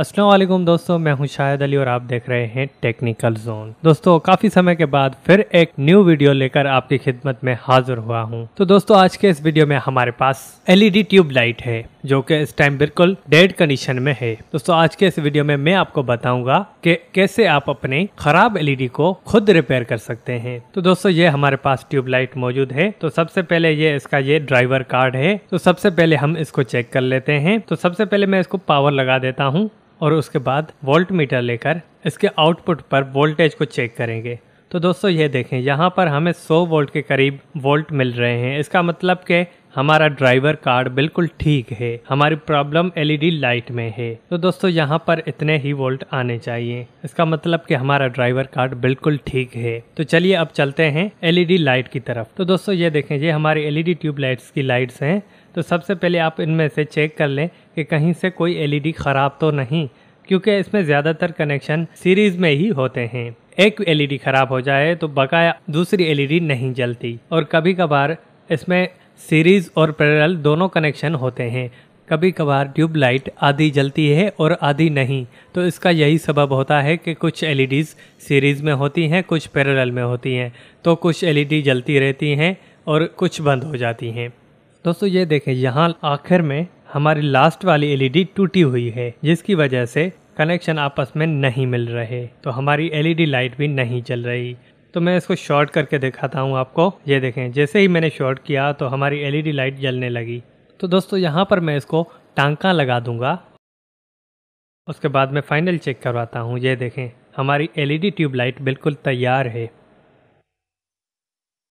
असलम दोस्तों मैं हूं शाहिद अली और आप देख रहे हैं टेक्निकल जोन दोस्तों काफी समय के बाद फिर एक न्यू वीडियो लेकर आपकी खिदमत में हाजिर हुआ हूं तो दोस्तों आज के इस वीडियो में हमारे पास एलईडी ट्यूब लाइट है जो कि इस टाइम बिल्कुल डेड कंडीशन में है दोस्तों आज के इस वीडियो में मैं आपको बताऊंगा कि कैसे आप अपने खराब एलईडी को खुद रिपेयर कर सकते हैं तो दोस्तों ये हमारे पास ट्यूब लाइट मौजूद है तो सबसे पहले ये इसका ये ड्राइवर कार्ड है तो सबसे पहले हम इसको चेक कर लेते हैं तो सबसे पहले मैं इसको पावर लगा देता हूँ और उसके बाद वोल्ट मीटर लेकर इसके आउटपुट पर वोल्टेज को चेक करेंगे तो दोस्तों ये देखें यहाँ पर हमें 100 वोल्ट के करीब वोल्ट मिल रहे हैं इसका मतलब के हमारा ड्राइवर कार्ड बिल्कुल ठीक है हमारी प्रॉब्लम एलईडी लाइट में है तो दोस्तों यहाँ पर इतने ही वोल्ट आने चाहिए इसका मतलब कि हमारा ड्राइवर कार्ड बिल्कुल ठीक है तो चलिए अब चलते हैं एलईडी लाइट की तरफ तो दोस्तों ये देखें ये हमारी एलईडी ट्यूब लाइट्स की लाइट्स हैं तो सबसे पहले आप इनमें से चेक कर लें कि कहीं से कोई एलईडी e ख़राब तो नहीं क्योंकि इसमें ज़्यादातर कनेक्शन सीरीज़ में ही होते हैं एक एलईडी e ख़राब हो जाए तो बकाया दूसरी एलईडी e नहीं जलती और कभी कभार इसमें सीरीज़ और पैरल दोनों कनेक्शन होते हैं कभी कभार ट्यूबलाइट आधी जलती है और आधी नहीं तो इसका यही सबब होता है कि कुछ एल सीरीज़ में होती हैं कुछ पैरल में होती हैं तो कुछ एल जलती रहती हैं और कुछ बंद हो जाती हैं दोस्तों ये देखें यहाँ आखिर में हमारी लास्ट वाली एलईडी e टूटी हुई है जिसकी वजह से कनेक्शन आपस में नहीं मिल रहे तो हमारी एलईडी लाइट e भी नहीं चल रही तो मैं इसको शॉर्ट करके दिखाता हूँ आपको ये देखें जैसे ही मैंने शॉर्ट किया तो हमारी एलईडी लाइट e जलने लगी तो दोस्तों यहाँ पर मैं इसको टांका लगा दूंगा उसके बाद मैं फाइनल चेक करवाता हूँ ये देखें हमारी एलईडी ट्यूब लाइट बिल्कुल तैयार है